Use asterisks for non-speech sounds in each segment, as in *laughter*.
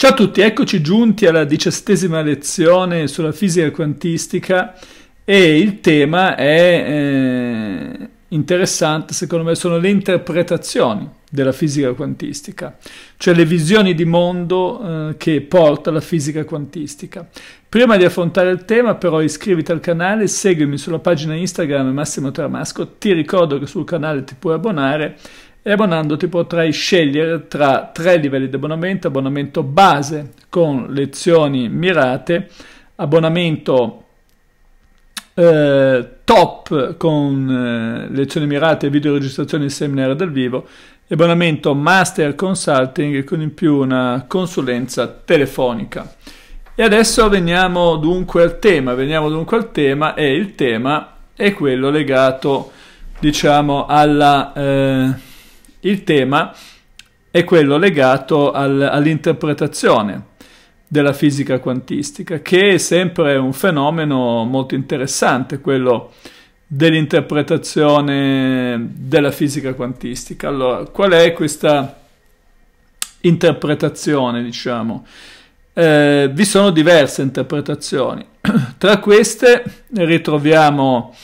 Ciao a tutti, eccoci giunti alla diciassettesima lezione sulla fisica quantistica e il tema è eh, interessante, secondo me, sono le interpretazioni della fisica quantistica, cioè le visioni di mondo eh, che porta la fisica quantistica. Prima di affrontare il tema però iscriviti al canale, seguimi sulla pagina Instagram Massimo Tramasco, ti ricordo che sul canale ti puoi abbonare e abbonandoti potrai scegliere tra tre livelli di abbonamento, abbonamento base con lezioni mirate, abbonamento eh, top con eh, lezioni mirate, video videoregistrazioni e seminari dal vivo, e abbonamento master consulting con in più una consulenza telefonica. E adesso veniamo dunque al tema, veniamo dunque al tema e il tema è quello legato diciamo alla... Eh, il tema è quello legato al, all'interpretazione della fisica quantistica, che è sempre un fenomeno molto interessante, quello dell'interpretazione della fisica quantistica. Allora, qual è questa interpretazione, diciamo? Eh, vi sono diverse interpretazioni. *clears throat* Tra queste ritroviamo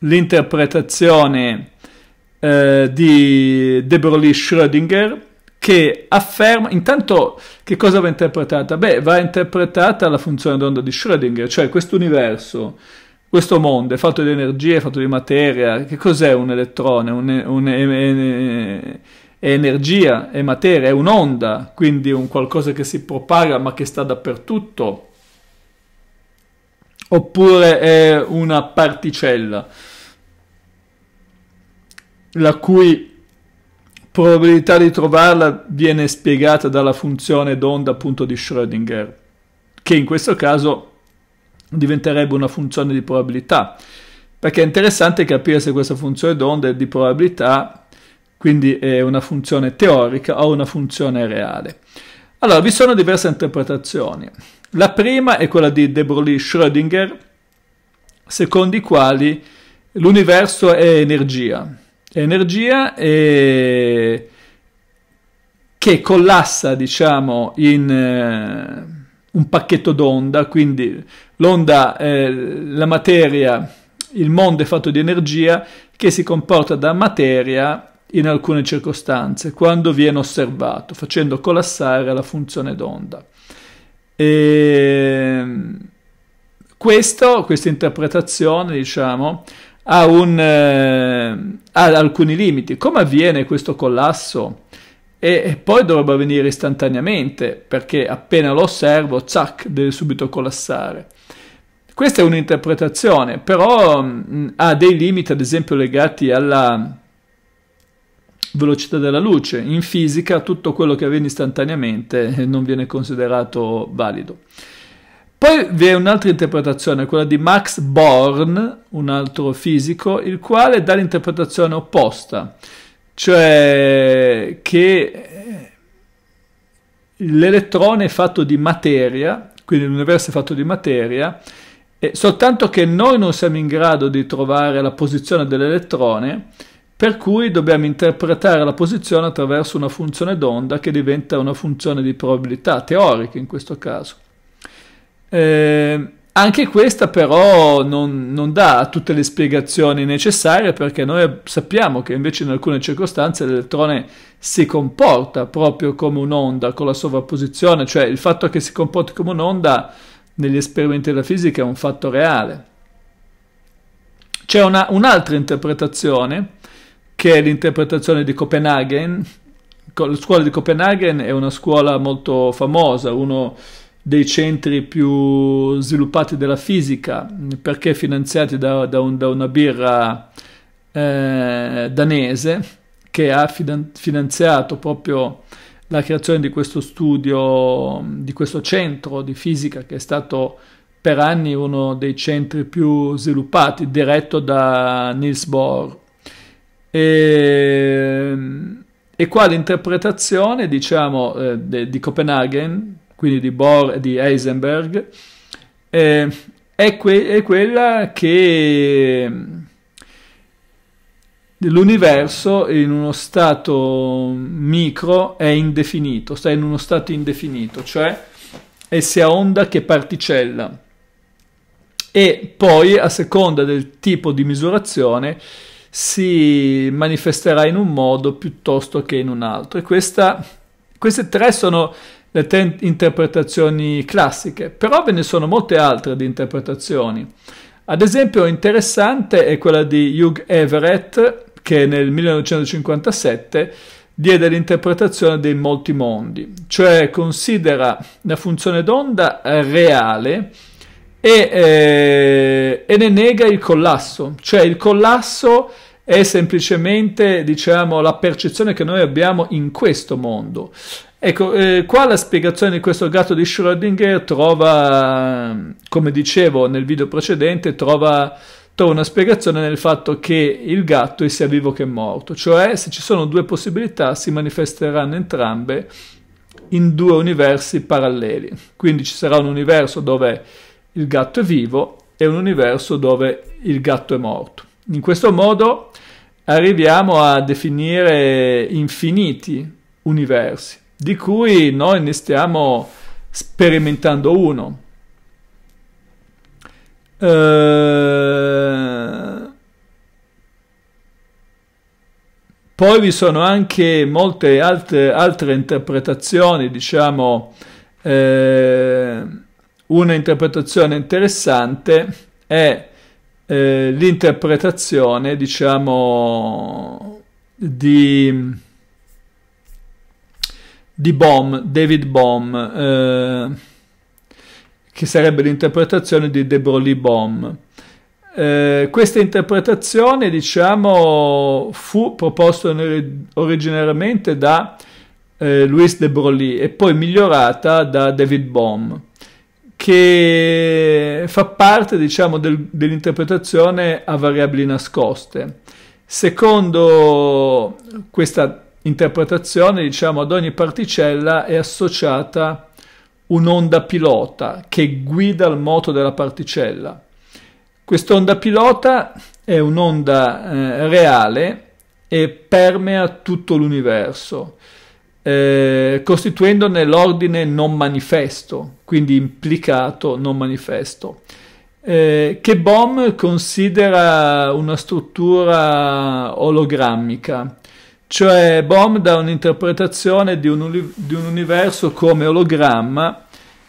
l'interpretazione eh, di Deborah Lee Schrödinger che afferma, intanto che cosa va interpretata? Beh, va interpretata la funzione d'onda di Schrödinger, cioè questo universo, questo mondo è fatto di energia, è fatto di materia, che cos'è un elettrone? Un, un, un, è energia, è materia, è un'onda, quindi un qualcosa che si propaga ma che sta dappertutto, oppure è una particella la cui probabilità di trovarla viene spiegata dalla funzione d'onda appunto di Schrödinger, che in questo caso diventerebbe una funzione di probabilità, perché è interessante capire se questa funzione d'onda è di probabilità, quindi è una funzione teorica o una funzione reale. Allora, vi sono diverse interpretazioni. La prima è quella di de Broglie-Schrödinger, secondo i quali l'universo è energia, energia e che collassa, diciamo, in eh, un pacchetto d'onda, quindi l'onda, eh, la materia, il mondo è fatto di energia che si comporta da materia in alcune circostanze, quando viene osservato, facendo collassare la funzione d'onda. E... Ehm, questo, questa interpretazione, diciamo, ha, un, eh, ha alcuni limiti. Come avviene questo collasso? e poi dovrebbe avvenire istantaneamente perché appena lo osservo, zac, deve subito collassare. Questa è un'interpretazione, però mh, mm, ha dei limiti, ad esempio, legati alla velocità della luce. In fisica tutto quello che avviene istantaneamente eh, non viene considerato valido. Poi vi è un'altra interpretazione, quella di Max Born, un altro fisico, il quale dà l'interpretazione opposta, cioè che eh, l'elettrone è fatto di materia, quindi l'universo è fatto di materia, e soltanto che noi non siamo in grado di trovare la posizione dell'elettrone, per cui dobbiamo interpretare la posizione attraverso una funzione d'onda che diventa una funzione di probabilità teorica in questo caso. Eh, anche questa però non, non, dà tutte le spiegazioni necessarie perché noi sappiamo che invece in alcune circostanze l'elettrone si comporta proprio come un'onda con la sovrapposizione, cioè il fatto che si comporti come un'onda negli esperimenti della fisica è un fatto reale. C'è una, un'altra interpretazione che è l'interpretazione di Copenaghen. La scuola di Copenaghen è una scuola molto famosa, uno dei centri più sviluppati della fisica, perché finanziati da, da, un, da una birra eh, danese che ha finanziato proprio la creazione di questo studio, di questo centro di fisica che è stato per anni uno dei centri più sviluppati, diretto da Niels Bohr. E, e qua l'interpretazione, diciamo, eh, de, di Copenaghen quindi di Bohr e di Heisenberg, eh, è, que- è quella che l'universo in uno stato micro è indefinito, sta in uno stato indefinito, cioè è sia onda che particella. E poi, a seconda del tipo di misurazione, si manifesterà in un modo piuttosto che in un altro. E questa, queste tre sono le te- interpretazioni classiche, però ve ne sono molte altre di interpretazioni. Ad esempio interessante è quella di Hugh Everett che nel 1957 diede l'interpretazione dei molti mondi, cioè considera la funzione d'onda reale e, eh, e ne nega il collasso, cioè il collasso è semplicemente diciamo, la percezione che noi abbiamo in questo mondo Ecco, eh, qua la spiegazione di questo gatto di Schrödinger trova, come dicevo nel video precedente, trova, trova, una spiegazione nel fatto che il gatto è sia vivo che morto, cioè se ci sono due possibilità si manifesteranno entrambe in due universi paralleli. Quindi ci sarà un universo dove il gatto è vivo e un universo dove il gatto è morto. In questo modo arriviamo a definire infiniti universi di cui noi ne stiamo sperimentando uno. Eh, poi vi sono anche molte altre, altre interpretazioni, diciamo, eh, una interpretazione interessante è eh, l'interpretazione, diciamo, di di Bohm, David Bohm, eh, che sarebbe l'interpretazione di De Broglie Bohm. Eh, questa interpretazione, diciamo, fu proposta originariamente da eh, Luis de Broglie e poi migliorata da David Bohm, che fa parte, diciamo, del, dell'interpretazione a variabili nascoste. Secondo questa interpretazione, diciamo, ad ogni particella è associata un'onda pilota che guida il moto della particella. Quest'onda pilota è un'onda eh, reale e permea tutto l'universo, eh, costituendone l'ordine non manifesto, quindi implicato non manifesto. Eh, che Bohm considera una struttura ologrammica, cioè Bohm dà un'interpretazione di un, di un universo come ologramma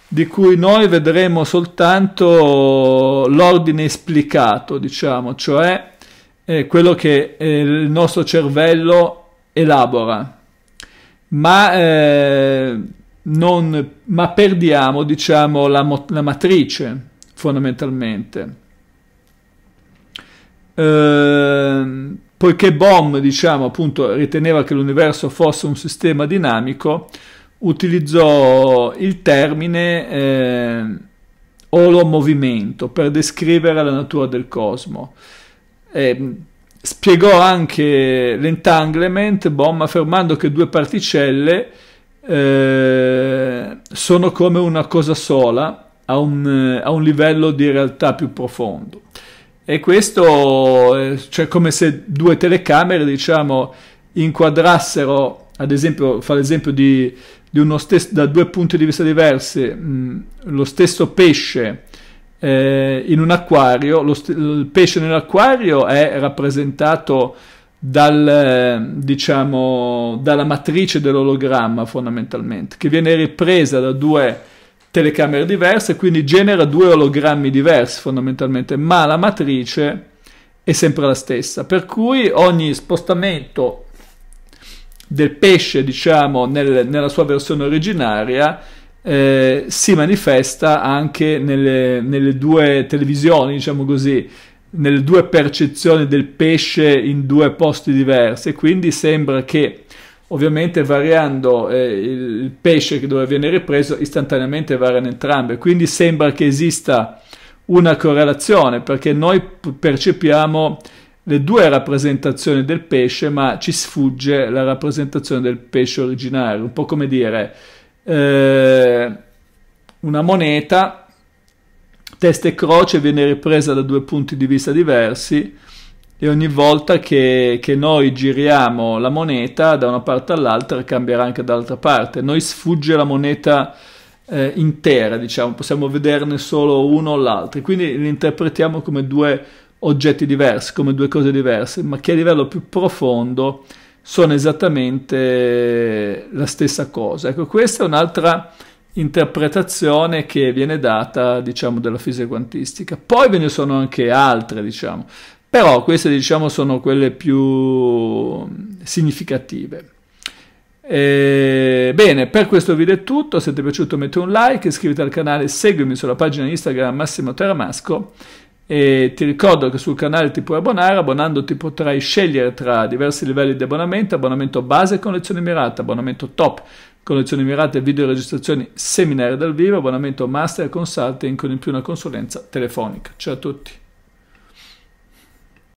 di cui noi vedremo soltanto l'ordine esplicato, diciamo, cioè eh, quello che eh, il nostro cervello elabora, ma, eh, non, ma perdiamo, diciamo, la, la matrice fondamentalmente. Ehm, poiché Bohm, diciamo, appunto, riteneva che l'universo fosse un sistema dinamico, utilizzò il termine eh, oro movimento per descrivere la natura del cosmo. Eh, spiegò anche l'entanglement, Bohm, affermando che due particelle eh, sono come una cosa sola a un, eh, a un livello di realtà più profondo e questo eh, cioè come se due telecamere diciamo inquadrassero ad esempio fa l'esempio di, di stesso, da due punti di vista diversi mh, mm, lo stesso pesce eh, in un acquario lo il pesce nell'acquario è rappresentato dal, eh, diciamo, dalla matrice dell'ologramma fondamentalmente che viene ripresa da due telecamere diverse, quindi genera due ologrammi diversi fondamentalmente, ma la matrice è sempre la stessa, per cui ogni spostamento del pesce, diciamo, nel, nella sua versione originaria, eh, si manifesta anche nelle, nelle, due televisioni, diciamo così, nelle due percezioni del pesce in due posti diversi. Quindi sembra che ovviamente variando eh, il pesce che dove viene ripreso istantaneamente variano entrambe quindi sembra che esista una correlazione perché noi percepiamo le due rappresentazioni del pesce ma ci sfugge la rappresentazione del pesce originario un po' come dire eh, una moneta testa e croce viene ripresa da due punti di vista diversi e ogni volta che, che, noi giriamo la moneta da una parte all'altra cambierà anche dall'altra parte. Noi sfugge la moneta eh, intera, diciamo, possiamo vederne solo uno o l'altro, quindi li interpretiamo come due oggetti diversi, come due cose diverse, ma che a livello più profondo sono esattamente la stessa cosa. Ecco, questa è un'altra interpretazione che viene data, diciamo, della fisica quantistica. Poi ve ne sono anche altre, diciamo. Però queste diciamo sono quelle più mm, significative. E, eh, bene, per questo video è tutto, se ti è piaciuto metti un like, iscriviti al canale, seguimi sulla pagina Instagram Massimo Teramasco e ti ricordo che sul canale ti puoi abbonare, abbonandoti potrai scegliere tra diversi livelli di abbonamento, abbonamento base e collezione mirata, abbonamento top con lezioni mirate, video registrazioni, seminari dal vivo, abbonamento master consulting con in più una consulenza telefonica. Ciao a tutti!